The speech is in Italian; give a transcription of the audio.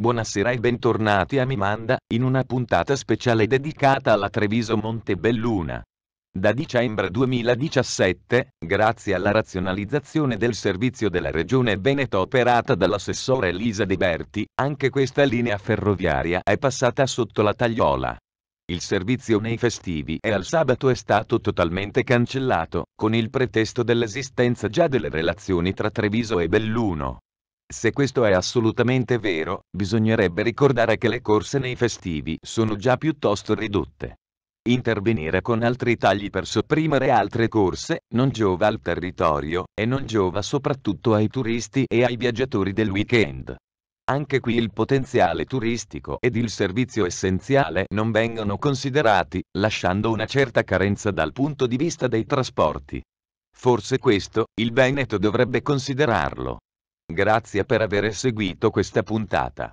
Buonasera e bentornati a Mimanda, in una puntata speciale dedicata alla Treviso Montebelluna. Da dicembre 2017, grazie alla razionalizzazione del servizio della Regione Veneto operata dall'assessore Elisa De Berti, anche questa linea ferroviaria è passata sotto la tagliola. Il servizio nei festivi e al sabato è stato totalmente cancellato, con il pretesto dell'esistenza già delle relazioni tra Treviso e Belluno. Se questo è assolutamente vero, bisognerebbe ricordare che le corse nei festivi sono già piuttosto ridotte. Intervenire con altri tagli per sopprimere altre corse non giova al territorio e non giova soprattutto ai turisti e ai viaggiatori del weekend. Anche qui il potenziale turistico ed il servizio essenziale non vengono considerati, lasciando una certa carenza dal punto di vista dei trasporti. Forse questo, il Veneto dovrebbe considerarlo. Grazie per aver seguito questa puntata.